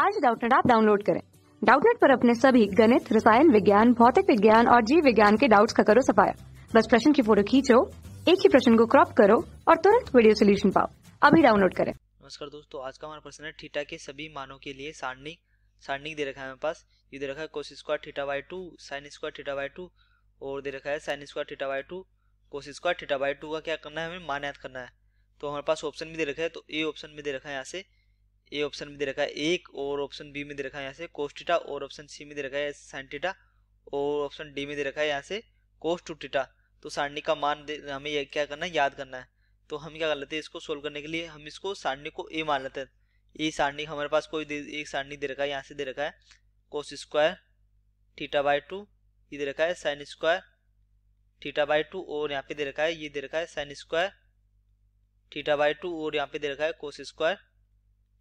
आज डाउटनेट आप डाउनलोड करें डाउटनेट पर अपने सभी गणित रसायन विज्ञान भौतिक विज्ञान और जीव विज्ञान के डाउट्स का करो सफाया बस प्रश्न की फोटो खींचो एक ही प्रश्न को क्रॉप करो और तुरंत वीडियो सोल्यूशन पाओ अभी डाउनलोड करें नमस्कार दोस्तों आज का हमारा प्रश्न है ठीटा के सभी मानों के लिए सारणी सारणी दे रखा है हमारे पास ये दे रखा है cos square theta by two sine square theta by two और दे रखा है sine square theta by two cos square theta by two का क्या करना है हमें मान याद करना है तो हमारे पास ऑप्शन भी दे रखा है तो ए ऑप्शन भी दे रखा है यहाँ से ए ऑप्शन में दे रखा है एक और ऑप्शन बी में दे रखा है यहाँ से कोस्टिटा और ऑप्शन सी में दे रखा है टीटा और ऑप्शन डी में दे रखा है यहाँ से कोस टू टीटा तो सारणी का मान हमें क्या करना है याद करना है तो हम क्या कर लेते हैं इसको सोल्व करने के लिए हम इसको सारणी को ए मान लेते हैं ए सारणी हमारे पास कोई एक सारणी दे रखा है यहाँ से दे रखा है cos square theta by two ये दे रखा है sine square theta by two और यहाँ पे दे रखा है ये दे रखा है sine square theta by two और यहाँ पे दे रखा है cos square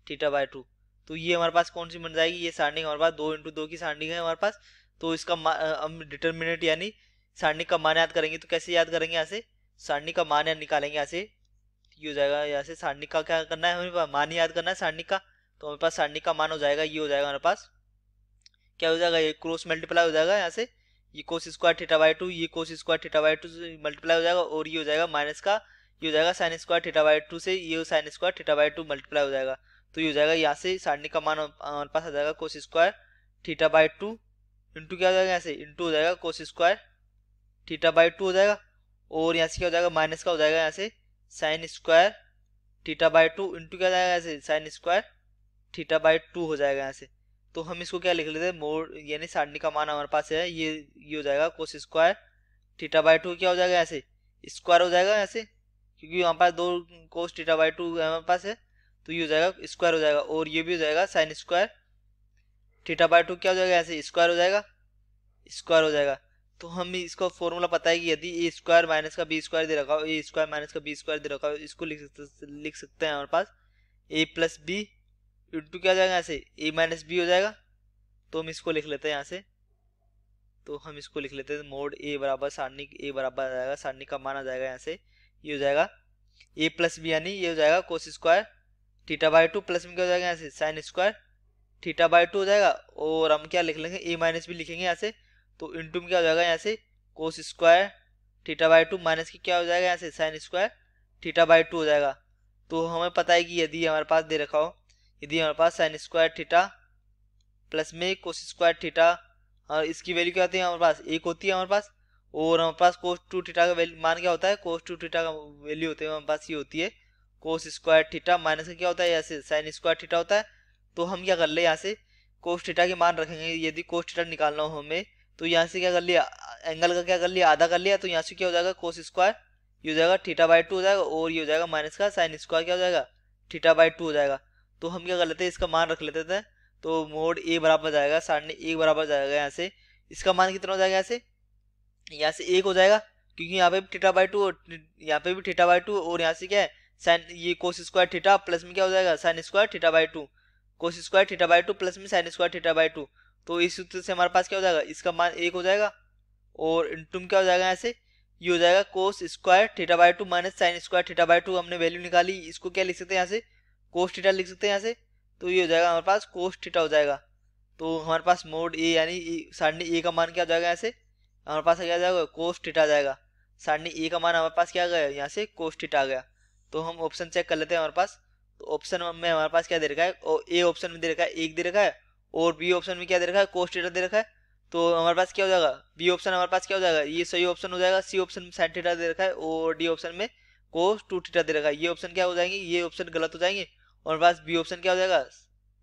theta by two तो ये हमारे पास कौन सी बन जाएगी ये सारणिक हमारे पास दो इंटू दो की सारणिक है हमारे पास तो इसका हम डिटर्मिनेट यानी सारणिक का मान याद करेंगे तो कैसे याद करेंगे यहाँ से सारणिक का मान याद निकालेंगे यहाँ से ये हो जाएगा यहाँ से सारणिक का क्या करना है हमें पास मान याद करना है सारणिक का तो हमारे पास सारणिक का मान हो जाएगा ये हो जाएगा हमारे पास क्या हो जाएगा ये क्रॉस मल्टीप्लाई हो जाएगा यहाँ से ये cos square theta by two ये cos square theta by two multiply हो जाएगा और ये हो जाएगा माइनस का ये हो जाएगा sine square theta by two से ये sine square theta by two multiply हो जाएगा तो ये हो जाएगा यहाँ से सारणी का मान हमारे पास आ जाएगा cos square theta by two into क्या हो जाएगा यहाँ से इंटू हो जाएगा cos square theta by two हो जाएगा और यहाँ से क्या हो जाएगा माइनस का हो जाएगा यहाँ से sine square theta by two into क्या जाएगा यहाँ से sine square theta by two हो जाएगा यहाँ से तो हम इसको क्या लिख लेते हैं मोड यानी सारणी का मान हमारे पास है ये ये हो जाएगा cos square theta by two क्या हो जाएगा यहाँ से स्क्वायर हो जाएगा यहाँ से क्योंकि वहाँ पास दो कोस थीटा बाई टू हमारे पास है तो ये हो जाएगा स्क्वायर हो जाएगा और ये भी हो जाएगा sine square theta by two क्या हो जाएगा यहाँ से स्क्वायर हो जाएगा स्क्वायर हो जाएगा तो हम इसका फॉर्मूला पता है कि यदि ए स्क्वायर माइनस का बी स्क्वायर दे रखा हो ए स्क्वायर माइनस का बी स्क्वायर दे रखा हो इसको लिख सकते लिख सकते हैं हमारे पास ए प्लस बी इंटू क्या हो जाएगा यहाँ से ए माइनस बी हो जाएगा तो हम इसको लिख लेते हैं यहाँ से तो हम इसको लिख लेते हैं मोड ए बराबर सारणी ए बराबर आ जाएगा सारणी का मान आ जाएगा यहाँ से ये हो जाएगा ए प्लस बी यानी ये हो जाएगा cos square theta by two plus में क्या हो जाएगा यहाँ से sine square theta by two हो जाएगा और हम क्या लिख लेंगे ए माइनस भी लिखेंगे यहाँ से तो इंटू में क्या हो जाएगा यहाँ से cos square theta by two minus की क्या हो जाएगा यहाँ से sine square theta by two हो जाएगा तो हमें पता है कि यदि हमारे पास दे रखा हो यदि हमारे पास साइन स्क्वायर थीटा प्लस में कोस स्क्वायर थीटा और इसकी वैल्यू क्या होती है हमारे पास एक होती है हमारे पास और हमारे पास कोस टू थीटा का वैल्यू मान क्या होता है कोस टू थीटा का वैल्यू होती है हमारे पास ये होती है कोस स्क्वायर थीटा माइनस का क्या होता है यहाँ से साइन स्क्वायर थीटा होता है तो हम क्या कर ले यहाँ से कोस थीटा के मान रखेंगे यदि कोस थीटा निकालना हो हमें तो यहाँ से क्या कर लिया एंगल का क्या कर लिया आधा कर लिया तो यहाँ से क्या हो जाएगा कोस स्क्वायर ये हो जाएगा थीटा बाई टू हो जाएगा और ये हो जाएगा माइनस का साइन स्क्वायर क्या हो जाएगा थीटा बाई टू हो जाएगा तो हम क्या कर लेते हैं इसका मान रख लेते थे तो मोड ए बराबर जाएगा साढ़े एक बराबर जाएगा यहाँ से इसका मान कितना हो जाएगा यहाँ से यहाँ से एक हो जाएगा क्योंकि यहाँ पे भी थीटा बाई टू यहाँ पे भी थीटा बाई टू और यहाँ से क्या है साइन ये कोस स्क्वायर थीटा प्लस में क्या हो जाएगा sine square theta by two cos square theta by two plus में sine square theta by two तो इस सूत्र से हमारे पास क्या हो जाएगा इसका मान एक हो जाएगा और इंटू में क्या हो जाएगा यहाँ से ये हो जाएगा cos square theta by two minus sine square theta by two हमने वैल्यू निकाली इसको क्या लिख सकते हैं यहाँ से कोस थीटा लिख सकते हैं यहाँ से तो ये हो जाएगा हमारे पास कोस थीटा हो जाएगा तो हमारे पास मोड ए यानी साढ़े ए का मान क्या हो जाएगा यहाँ से हमारे पास क्या जाएगा कोस थीटा जाएगा साढ़े ए का मान हमारे पास क्या आ गया यहाँ से कोस थीटा आ गया तो हम ऑप्शन चेक कर लेते हैं हमारे पास तो ऑप्शन में हमारे पास क्या दे रखा है और ए ऑप्शन में दे रखा है एक दे रखा है और बी ऑप्शन में क्या दे रखा है कोस्ट डेटा दे रखा है तो हमारे पास क्या हो जाएगा बी ऑप्शन हमारे पास क्या हो जाएगा ये सही ऑप्शन हो जाएगा सी ऑप्शन में साइन थीटा दे रखा है और डी ऑप्शन में कोस टू थीटा दे रखा है ये ऑप्शन क्या हो जाएंगे ये ऑप्शन गलत हो जाएंगे और हमारे पास बी ऑप्शन क्या हो जाएगा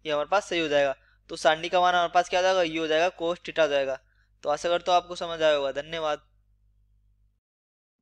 ये हमारे पास सही हो जाएगा तो सारणी का मान हमारे पास क्या हो जाएगा ये हो जाएगा कोस थीटा हो जाएगा तो आशा करता तो आपको समझ आया होगा धन्यवाद